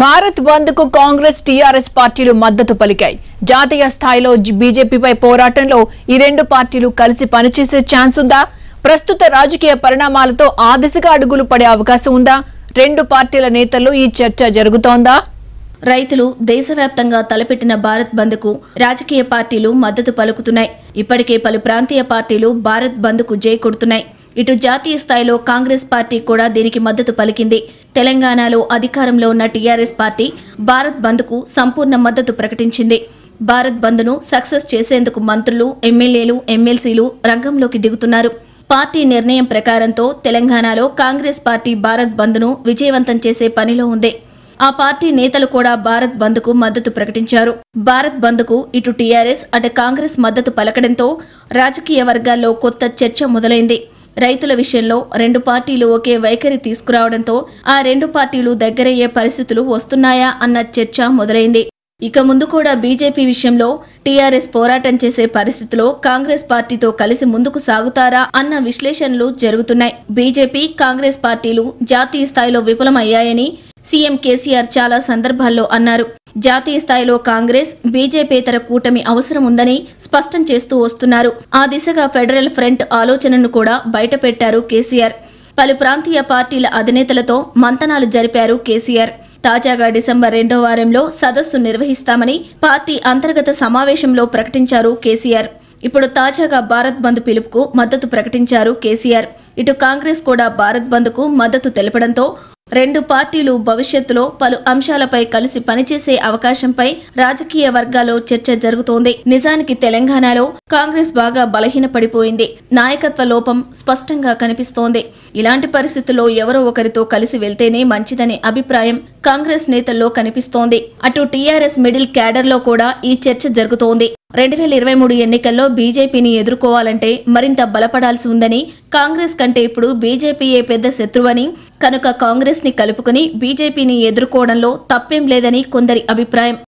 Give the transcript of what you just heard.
భారత్ బంద్ కు కాంగ్రెస్ టీఆర్ఎస్ పార్టీలు మద్దతు పలికాయి జాతీయ స్థాయిలో బీజేపీపై పోరాటంలో ఈ రెండు పార్టీలు కలిసి పనిచేసే ఛాన్స్ ఉందా ప్రస్తుత రాజకీయ పరిణామాలతో ఆ దిశగా అడుగులు పడే అవకాశం ఉందా రెండు పార్టీల నేతల్లో ఈ చర్చ జరుగుతోందా రైతులు దేశవ్యాప్తంగా తలపెట్టిన భారత్ కు రాజకీయ పార్టీలు మద్దతు పలుకుతున్నాయి ఇప్పటికే పలు ప్రాంతీయ పార్టీలు భారత్ కు జై కొడుతున్నాయి ఇటు జాతీయ స్థాయిలో కాంగ్రెస్ పార్టీ కూడా దీనికి మద్దతు పలికింది తెలంగాణలో అధికారంలో ఉన్న టీఆర్ఎస్ పార్టీ భారత్ బంద్కు సంపూర్ణ మద్దతు ప్రకటించింది భారత్ బంద్ను సక్సెస్ చేసేందుకు మంత్రులు ఎమ్మెల్యేలు ఎమ్మెల్సీలు రంగంలోకి దిగుతున్నారు పార్టీ నిర్ణయం ప్రకారంతో తెలంగాణలో కాంగ్రెస్ పార్టీ భారత్ బంద్ను విజయవంతం చేసే పనిలో ఉంది ఆ పార్టీ నేతలు కూడా భారత్ బంద్కు మద్దతు ప్రకటించారు భారత్ బంద్కు ఇటు టీఆర్ఎస్ అటు కాంగ్రెస్ మద్దతు పలకడంతో రాజకీయ వర్గాల్లో కొత్త చర్చ మొదలైంది రైతుల విషయంలో రెండు పార్టీలు ఒకే వైఖరి తీసుకురావడంతో ఆ రెండు పార్టీలు దగ్గరయ్యే పరిస్థితులు వస్తున్నాయా అన్న చర్చ మొదలైంది ఇక ముందు కూడా బీజేపీ విషయంలో టీఆర్ఎస్ పోరాటం చేసే పరిస్థితిలో కాంగ్రెస్ పార్టీతో కలిసి ముందుకు సాగుతారా అన్న విశ్లేషణలు జరుగుతున్నాయి బీజేపీ కాంగ్రెస్ పార్టీలు జాతీయ స్థాయిలో విఫలమయ్యాయని సీఎం కేసీఆర్ చాలా సందర్భాల్లో అన్నారు జాతీయ స్థాయిలో కాంగ్రెస్ బీజేపీతర కూటమి అవసరం ఉందని స్పష్టం చేస్తూ వస్తున్నారు ఆ దిశగా ఫెడరల్ ఫ్రంట్ ఆలోచనను కూడా బయటపెట్టారు కేసీఆర్ పలు ప్రాంతీయ పార్టీల అధినేతలతో మంతనాలు జరిపారు కేసీఆర్ తాజాగా డిసెంబర్ రెండో వారంలో సదస్సు నిర్వహిస్తామని పార్టీ అంతర్గత సమావేశంలో ప్రకటించారు కేసీఆర్ ఇప్పుడు తాజాగా భారత్ బంద్ పిలుపుకు మద్దతు ప్రకటించారు కేసీఆర్ ఇటు కాంగ్రెస్ కూడా భారత్ బంద్కు మద్దతు తెలపడంతో రెండు పార్టీలు భవిష్యత్తులో పలు అంశాలపై కలిసి పనిచేసే అవకాశంపై రాజకీయ వర్గాల్లో చర్చ జరుగుతోంది నిజానికి తెలంగాణలో కాంగ్రెస్ బాగా బలహీనపడిపోయింది నాయకత్వ లోపం స్పష్టంగా కనిపిస్తోంది ఇలాంటి పరిస్థితుల్లో ఎవరో ఒకరితో కలిసి వెళ్తేనే మంచిదనే అభిప్రాయం కాంగ్రెస్ నేతల్లో కనిపిస్తోంది అటు టీఆర్ఎస్ మిడిల్ క్యాడర్లో కూడా ఈ చర్చ జరుగుతోంది రెండు వేల ఇరవై మూడు ఎన్నికల్లో బీజేపీని ఎదుర్కోవాలంటే మరింత బలపడాల్సి ఉందని కాంగ్రెస్ కంటే ఇప్పుడు బీజేపీయే పెద్ద శత్రువని కనుక కాంగ్రెస్ని కలుపుకుని బీజేపీని ఎదుర్కోవడంలో తప్పేం లేదని కొందరి అభిప్రాయం